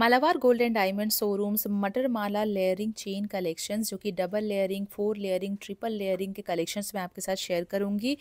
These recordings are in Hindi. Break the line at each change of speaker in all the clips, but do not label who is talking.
मालावार गोल्ड एंड डायमंड शोरूम्स मटर माला लेयरिंग चेन कलेक्शंस जो कि double layering four layering triple layering के कलेक्शंस मैं आपके साथ शेयर करूंगी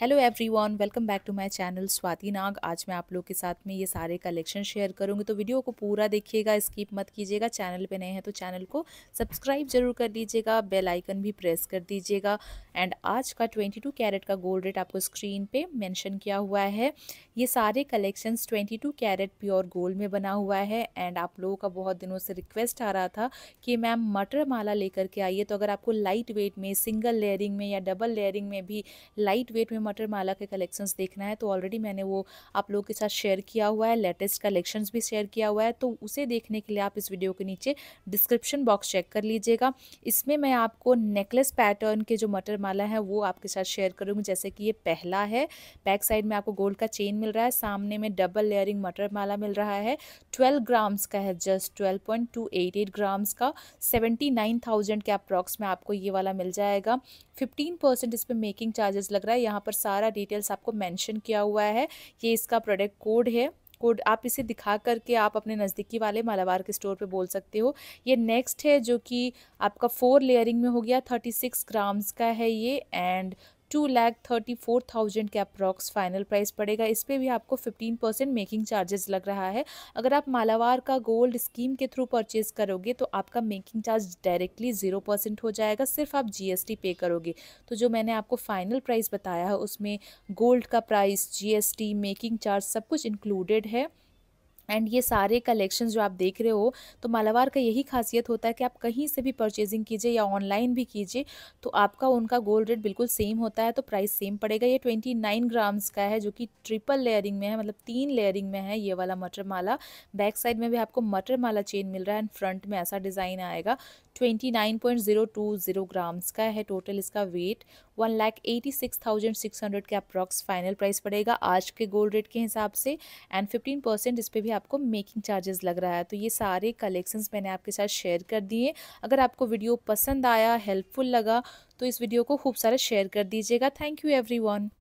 hello everyone welcome back to my channel Swati Nag आज मैं आप लोग के साथ में ये सारे कलेक्शन शेयर करूँगी तो वीडियो को पूरा देखिएगा स्किप मत कीजिएगा चैनल पे नए हैं तो चैनल को सब्सक्राइब जरूर कर दीजिएगा बेल आइकन भी प्रेस कर दीजिएगा एंड आज का 22 कैरेट का गोल्ड रेट आपको स्क्रीन पे मेंशन किया हुआ है ये सारे collection twenty carat pure gold में बना हुआ है एंड आप लोगों का बहुत दिनों से रिक्वेस्ट आ रहा था कि मैम मटर माला लेकर के आइए तो अगर आपको लाइट वेट में सिंगल लेयरिंग में या डबल लेयरिंग में भी लाइट वेट में मटर माला के कलेक्शंस देखना है तो ऑलरेडी मैंने वो आप लोगों के साथ शेयर किया हुआ है लेटेस्ट कलेक्शंस भी शेयर किया हुआ है तो उसे देखने के लिए आप इस वीडियो के नीचे डिस्क्रिप्शन बॉक्स चेक कर लीजिएगा इसमें मैं आपको नेकलेस पैटर्न के जो मटर माला है वो आपके साथ शेयर करूँगी जैसे कि ये पहला है बैक साइड में आपको गोल्ड का चेन मिल रहा है सामने में डबल लेयरिंग मटर माला मिल रहा है ट्वेल्व ग्राम्स का है just twelve point two eight eight grams का सेवेंटी नाइन थाउजेंड के अप्रॉक्स में आपको ये वाला मिल जाएगा फिफ्टीन परसेंट इस पर मेकिंग चार्जेस लग रहा है यहाँ पर सारा डिटेल्स आपको मेंशन किया हुआ है ये इसका प्रोडक्ट कोड है कोड आप इसे दिखा करके आप अपने नज़दीकी वाले मालाबार के स्टोर पे बोल सकते हो ये नेक्स्ट है जो कि आपका फोर लेयरिंग में हो गया थर्टी सिक्स ग्राम्स का है ये and two lakh thirty four thousand के अप्रॉक्स फाइनल प्राइस पड़ेगा इस पर भी आपको फिफ्टीन परसेंट मेकिंग चार्जेस लग रहा है अगर आप मालावार का गोल्ड स्कीम के थ्रू परचेज करोगे तो आपका making charge directly zero percent हो जाएगा सिर्फ आप जीएसटी पे करोगे तो जो मैंने आपको फाइनल प्राइस बताया है उसमें गोल्ड का प्राइस जीएसटी मेकिंग चार्ज सब कुछ इंक्लूडेड है एंड ये सारे कलेक्शंस जो आप देख रहे हो तो मालावार का यही खासियत होता है कि आप कहीं से भी परचेजिंग कीजिए या ऑनलाइन भी कीजिए तो आपका उनका गोल्ड रेट बिल्कुल सेम होता है तो प्राइस सेम पड़ेगा ये ट्वेंटी नाइन ग्राम्स का है जो कि ट्रिपल लेयरिंग में है मतलब तीन लेयरिंग में है ये वाला मटर माला बैक साइड में भी आपको मटर माला चेन मिल रहा है एंड फ्रंट में ऐसा डिज़ाइन आएगा twenty nine point zero two zero grams का है टोटल इसका weight one lakh eighty six thousand six hundred के अप्रॉक्स फाइनल प्राइस पड़ेगा आज के गोल्ड रेट के हिसाब से एंड फिफ्टीन परसेंट इस पर भी आपको मेकिंग चार्जेस लग रहा है तो ये सारे कलेक्शंस मैंने आपके साथ शेयर कर दिए अगर आपको वीडियो पसंद आया हेल्पफुल लगा तो इस वीडियो को खूब सारा शेयर कर दीजिएगा थैंक यू एवरी